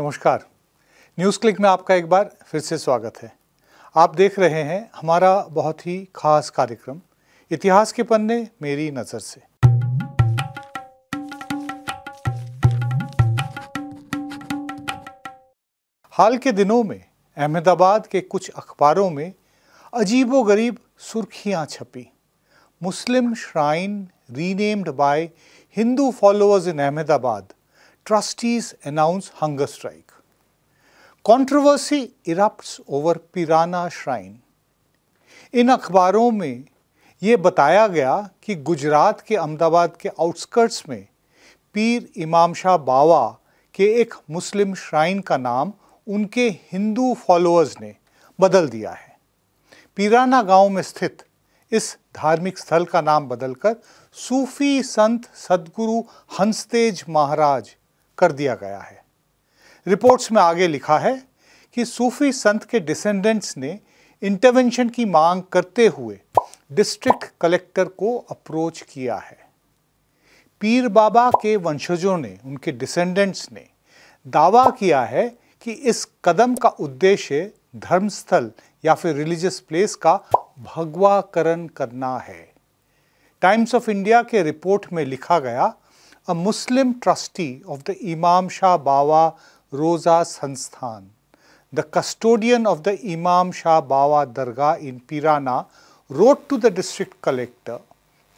नमस्कार news click में आपका एक बार फिर से स्वागत है आप देख रहे हैं हमारा बहुत ही खास कार्यक्रम इतिहास के पन्ने मेरी नज़र से हाल के दिनों में अहमदाबाद के कुछ अखबारों में अजीबोगरीब सुर्खियां छपी Muslim shrine renamed by Hindu followers in Ahmedabad trustees announce hunger strike. Controversy erupts over Pirana shrine. इन अखबारों में ये बताया गया कि गुजरात के अहमदाबाद के आउटस्कर्ट्स में पीर इमाम शाह बावा के एक मुस्लिम श्राइन का नाम उनके हिंदू फॉलोअर्स ने बदल दिया है पीराना गांव में स्थित इस धार्मिक स्थल का नाम बदलकर सूफी संत सदगुरु हंसतेज महाराज कर दिया गया है रिपोर्ट्स में आगे लिखा है कि सूफी संत के डिसेंडेंट्स ने इंटरवेंशन की मांग करते हुए डिस्ट्रिक्ट कलेक्टर को अप्रोच किया है पीर बाबा के वंशजों ने उनके डिसेंडेंट्स ने दावा किया है कि इस कदम का उद्देश्य धर्मस्थल या फिर रिलीजियस प्लेस का भगवाकरण करना है टाइम्स ऑफ इंडिया के रिपोर्ट में लिखा गया a Muslim trustee of the Imam Shah Bawa Rosa Sansthan, the custodian of the Imam Shah Bawa Dargah in Pirana, wrote to the district collector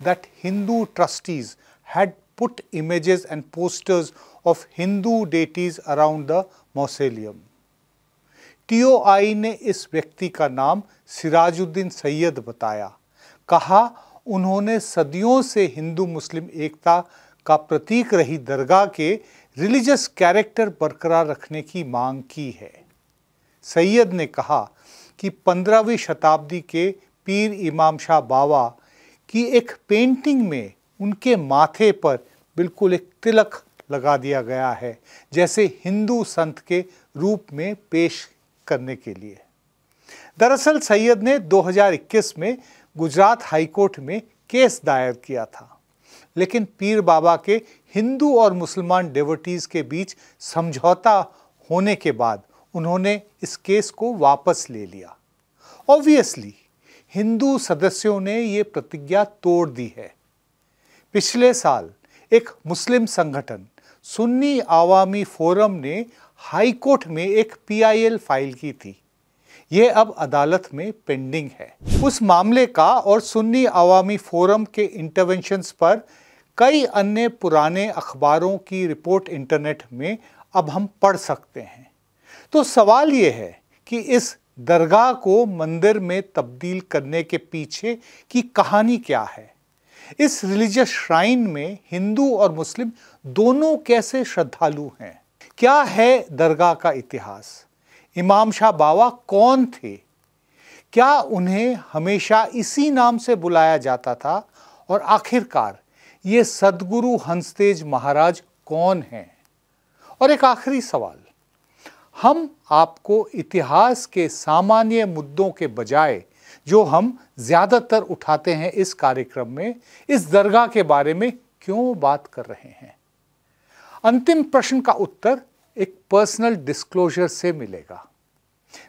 that Hindu trustees had put images and posters of Hindu deities around the mausoleum. TOI ne is व्यक्ति का नाम Sirajuddin Sayyid बताया कहा उन्होंने सदियों से हिंदू मुस्लिम एकता का प्रतीक रही दरगाह के रिलीजियस कैरेक्टर बरकरार रखने की मांग की है सैयद ने कहा कि पंद्रहवीं शताब्दी के पीर इमाम शाह बाबा की एक पेंटिंग में उनके माथे पर बिल्कुल एक तिलक लगा दिया गया है जैसे हिंदू संत के रूप में पेश करने के लिए दरअसल सैयद ने 2021 में गुजरात हाईकोर्ट में केस दायर किया था लेकिन पीर बाबा के हिंदू और मुसलमान डेवर्टीज के बीच समझौता होने के बाद उन्होंने इस केस को वापस ले लिया ऑब्वियसली हिंदू सदस्यों ने ये प्रतिज्ञा तोड़ दी है पिछले साल एक मुस्लिम संगठन सुन्नी आवामी फोरम ने हाईकोर्ट में एक पीआईएल फाइल की थी ये अब अदालत में पेंडिंग है उस मामले का और सुन्नी अवामी फोरम के इंटरवेंशंस पर कई अन्य पुराने अखबारों की रिपोर्ट इंटरनेट में अब हम पढ़ सकते हैं तो सवाल ये है कि इस दरगाह को मंदिर में तब्दील करने के पीछे की कहानी क्या है इस रिलीजियस श्राइन में हिंदू और मुस्लिम दोनों कैसे श्रद्धालु हैं क्या है दरगाह का इतिहास इमाम शाह बावा कौन थे क्या उन्हें हमेशा इसी नाम से बुलाया जाता था और आखिरकार ये सदगुरु हंसतेज महाराज कौन हैं और एक आखिरी सवाल हम आपको इतिहास के सामान्य मुद्दों के बजाय जो हम ज़्यादातर उठाते हैं इस कार्यक्रम में इस दरगाह के बारे में क्यों बात कर रहे हैं अंतिम प्रश्न का उत्तर एक पर्सनल डिस्क्लोजर से मिलेगा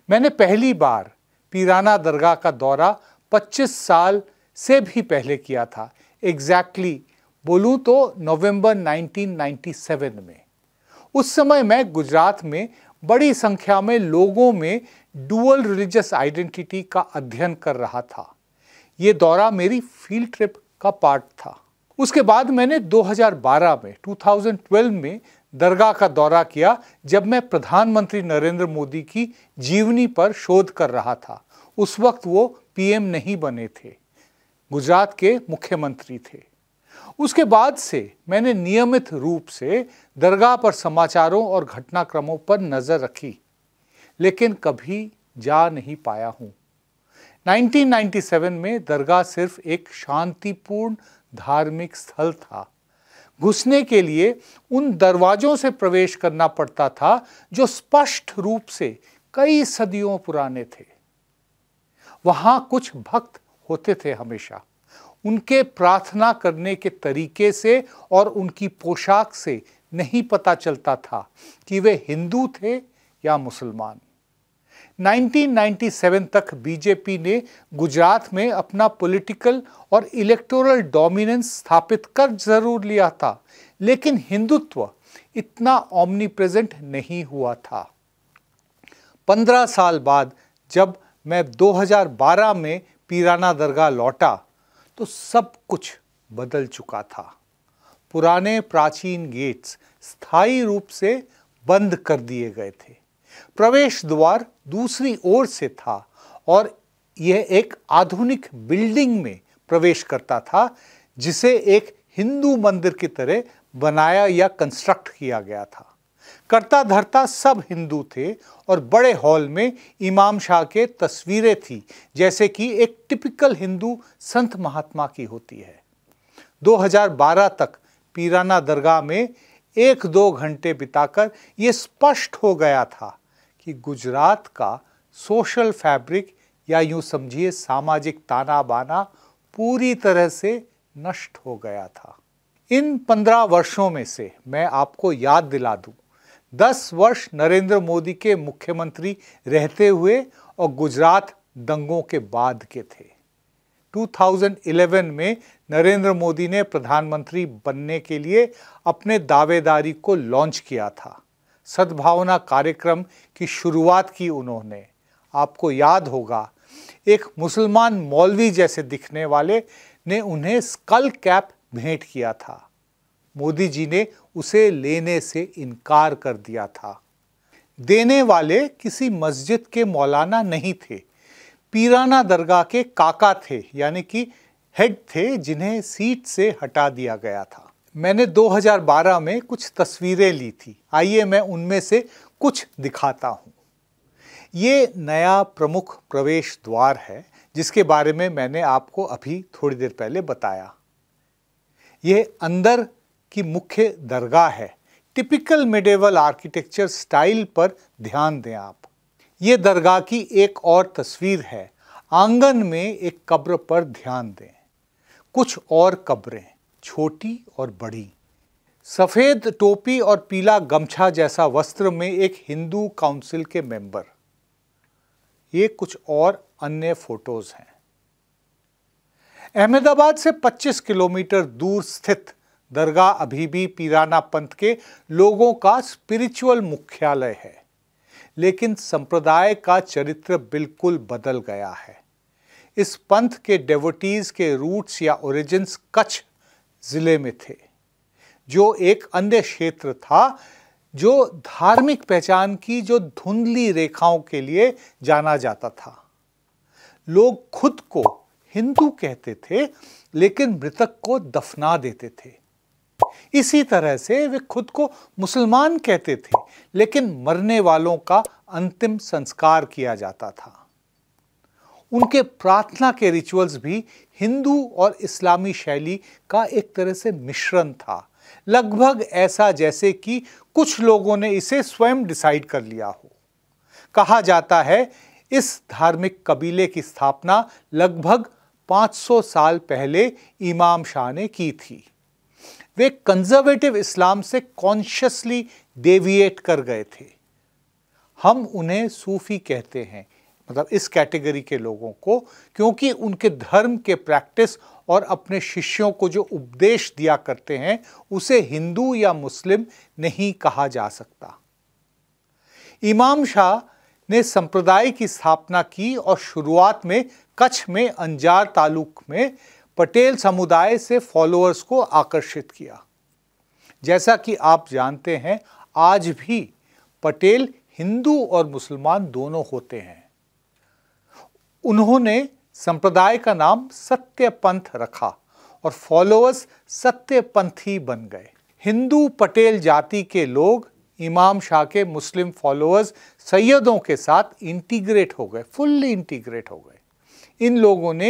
मैंने पहली बार पीराना दरगाह का दौरा 25 साल से भी पहले किया था एग्जैक्टली exactly, बोलूं तो नवंबर 1997 में उस समय मैं गुजरात में बड़ी संख्या में लोगों में डुअल रिलीजियस आइडेंटिटी का अध्ययन कर रहा था ये दौरा मेरी फील्ड ट्रिप का पार्ट था उसके बाद मैंने 2012 में 2012 में दरगाह का दौरा किया जब मैं प्रधानमंत्री नरेंद्र मोदी की जीवनी पर शोध कर रहा था उस वक्त वो पीएम नहीं बने थे गुजरात के मुख्यमंत्री थे उसके बाद से मैंने नियमित रूप से दरगाह पर समाचारों और घटनाक्रमों पर नज़र रखी लेकिन कभी जा नहीं पाया हूं 1997 में दरगाह सिर्फ एक शांतिपूर्ण धार्मिक स्थल था घुसने के लिए उन दरवाज़ों से प्रवेश करना पड़ता था जो स्पष्ट रूप से कई सदियों पुराने थे वहां कुछ भक्त होते थे हमेशा उनके प्रार्थना करने के तरीके से और उनकी पोशाक से नहीं पता चलता था कि वे हिंदू थे या मुसलमान 1997 तक बीजेपी ने गुजरात में अपना पॉलिटिकल और इलेक्टोरल डोमिनेंस स्थापित कर जरूर लिया था लेकिन हिंदुत्व इतना ओमनी प्रेजेंट नहीं हुआ था 15 साल बाद जब मैं 2012 में पीराना दरगाह लौटा तो सब कुछ बदल चुका था पुराने प्राचीन गेट्स स्थायी रूप से बंद कर दिए गए थे प्रवेश द्वार दूसरी ओर से था और यह एक आधुनिक बिल्डिंग में प्रवेश करता था जिसे एक हिंदू मंदिर की तरह बनाया या कंस्ट्रक्ट किया गया था करता धरता सब हिंदू थे और बड़े हॉल में इमाम शाह के तस्वीरें थी जैसे कि एक टिपिकल हिंदू संत महात्मा की होती है 2012 तक पीराना दरगाह में एक दो घंटे बिताकर यह स्पष्ट हो गया था कि गुजरात का सोशल फैब्रिक या यूं समझिए सामाजिक ताना बाना पूरी तरह से नष्ट हो गया था इन पंद्रह वर्षों में से मैं आपको याद दिला दूं दस वर्ष नरेंद्र मोदी के मुख्यमंत्री रहते हुए और गुजरात दंगों के बाद के थे 2011 में नरेंद्र मोदी ने प्रधानमंत्री बनने के लिए अपने दावेदारी को लॉन्च किया था सद्भावना कार्यक्रम की शुरुआत की उन्होंने आपको याद होगा एक मुसलमान मौलवी जैसे दिखने वाले ने उन्हें स्कल कैप भेंट किया था मोदी जी ने उसे लेने से इनकार कर दिया था देने वाले किसी मस्जिद के मौलाना नहीं थे पीराना दरगाह के काका थे यानी कि हेड थे जिन्हें सीट से हटा दिया गया था मैंने 2012 में कुछ तस्वीरें ली थी आइए मैं उनमें से कुछ दिखाता हूँ ये नया प्रमुख प्रवेश द्वार है जिसके बारे में मैंने आपको अभी थोड़ी देर पहले बताया यह अंदर की मुख्य दरगाह है टिपिकल मिडेवल आर्किटेक्चर स्टाइल पर ध्यान दें आप ये दरगाह की एक और तस्वीर है आंगन में एक कब्र पर ध्यान दें कुछ और कब्रें छोटी और बड़ी सफ़ेद टोपी और पीला गमछा जैसा वस्त्र में एक हिंदू काउंसिल के मेंबर ये कुछ और अन्य फोटोज़ हैं अहमदाबाद से 25 किलोमीटर दूर स्थित दरगाह अभी भी पीराना पंथ के लोगों का स्पिरिचुअल मुख्यालय है लेकिन संप्रदाय का चरित्र बिल्कुल बदल गया है इस पंथ के डेवोटीज के रूट्स या ओरिजिन्स कच्छ जिले में थे जो एक अन्य क्षेत्र था जो धार्मिक पहचान की जो धुंधली रेखाओं के लिए जाना जाता था लोग खुद को हिंदू कहते थे लेकिन मृतक को दफना देते थे इसी तरह से वे खुद को मुसलमान कहते थे लेकिन मरने वालों का अंतिम संस्कार किया जाता था उनके प्रार्थना के रिचुअल्स भी हिंदू और इस्लामी शैली का एक तरह से मिश्रण था लगभग ऐसा जैसे कि कुछ लोगों ने इसे स्वयं डिसाइड कर लिया हो कहा जाता है इस धार्मिक कबीले की स्थापना लगभग 500 साल पहले इमाम शाह ने की थी वे कंजर्वेटिव इस्लाम से कॉन्शियसली डेविएट कर गए थे हम उन्हें सूफी कहते हैं मतलब इस कैटेगरी के लोगों को क्योंकि उनके धर्म के प्रैक्टिस और अपने शिष्यों को जो उपदेश दिया करते हैं उसे हिंदू या मुस्लिम नहीं कहा जा सकता इमाम शाह ने संप्रदाय की स्थापना की और शुरुआत में कच्छ में अंजार तालुक में पटेल समुदाय से फॉलोअर्स को आकर्षित किया जैसा कि आप जानते हैं आज भी पटेल हिंदू और मुसलमान दोनों होते हैं उन्होंने संप्रदाय का नाम सत्य पंथ रखा और फॉलोअर्स सत्य पंथी बन गए हिंदू पटेल जाति के लोग इमाम शाह के मुस्लिम फॉलोअर्स सैयदों के साथ इंटीग्रेट हो गए फुल्ली इंटीग्रेट हो गए इन लोगों ने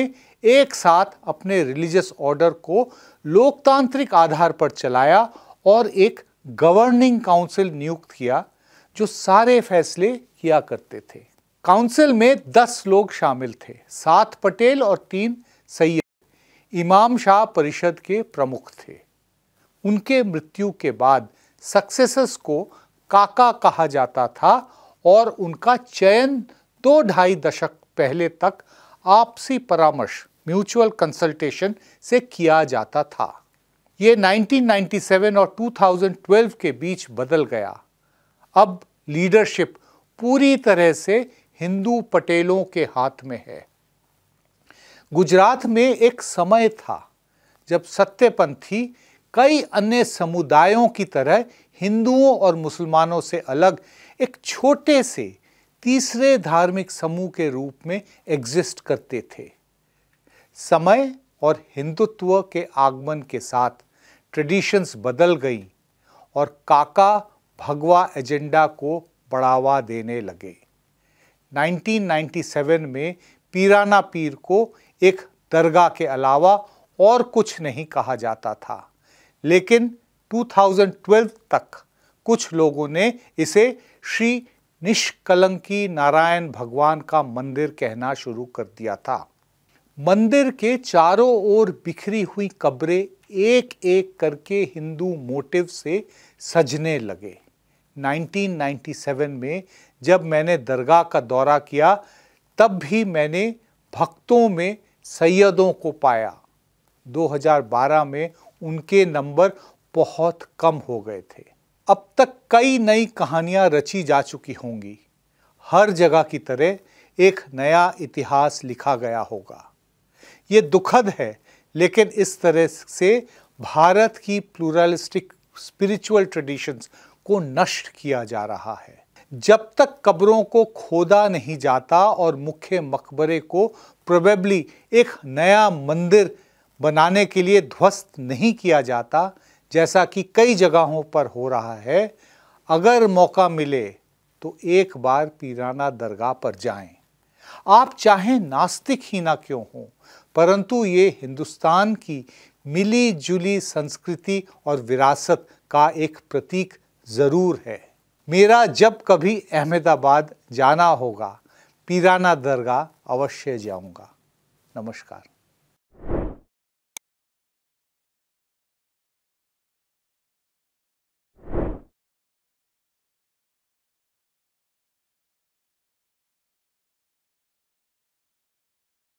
एक साथ अपने रिलीजियस ऑर्डर को लोकतांत्रिक आधार पर चलाया और एक गवर्निंग काउंसिल नियुक्त किया जो सारे फैसले किया करते थे काउंसिल में दस लोग शामिल थे सात पटेल और तीन सैयद इमाम शाह परिषद के प्रमुख थे उनके मृत्यु के बाद सक्सेसर्स को काका कहा जाता था और उनका चयन दो ढाई दशक पहले तक आपसी परामर्श म्यूचुअल कंसल्टेशन से किया जाता था ये 1997 और 2012 के बीच बदल गया अब लीडरशिप पूरी तरह से हिंदू पटेलों के हाथ में है गुजरात में एक समय था जब सत्यपंथी कई अन्य समुदायों की तरह हिंदुओं और मुसलमानों से अलग एक छोटे से तीसरे धार्मिक समूह के रूप में एग्जिस्ट करते थे समय और हिंदुत्व के आगमन के साथ ट्रेडिशंस बदल गई और काका भगवा एजेंडा को बढ़ावा देने लगे 1997 में पीराना पीर को एक दरगाह के अलावा और कुछ नहीं कहा जाता था लेकिन 2012 तक कुछ लोगों ने इसे श्री निष्कलंकी नारायण भगवान का मंदिर कहना शुरू कर दिया था मंदिर के चारों ओर बिखरी हुई कब्रें एक एक करके हिंदू मोटिव से सजने लगे 1997 में जब मैंने दरगाह का दौरा किया तब भी मैंने भक्तों में सैयदों को पाया 2012 में उनके नंबर बहुत कम हो गए थे अब तक कई नई कहानियां रची जा चुकी होंगी हर जगह की तरह एक नया इतिहास लिखा गया होगा ये दुखद है लेकिन इस तरह से भारत की प्लूरलिस्टिक स्पिरिचुअल ट्रेडिशंस को नष्ट किया जा रहा है जब तक कब्रों को खोदा नहीं जाता और मुख्य मकबरे को प्रोबेबली एक नया मंदिर बनाने के लिए ध्वस्त नहीं किया जाता जैसा कि कई जगहों पर हो रहा है अगर मौका मिले तो एक बार पीराना दरगाह पर जाएं। आप चाहे नास्तिक ही ना क्यों हों परंतु ये हिंदुस्तान की मिली जुली संस्कृति और विरासत का एक प्रतीक ज़रूर है मेरा जब कभी अहमदाबाद जाना होगा पीराना दरगाह अवश्य जाऊंगा नमस्कार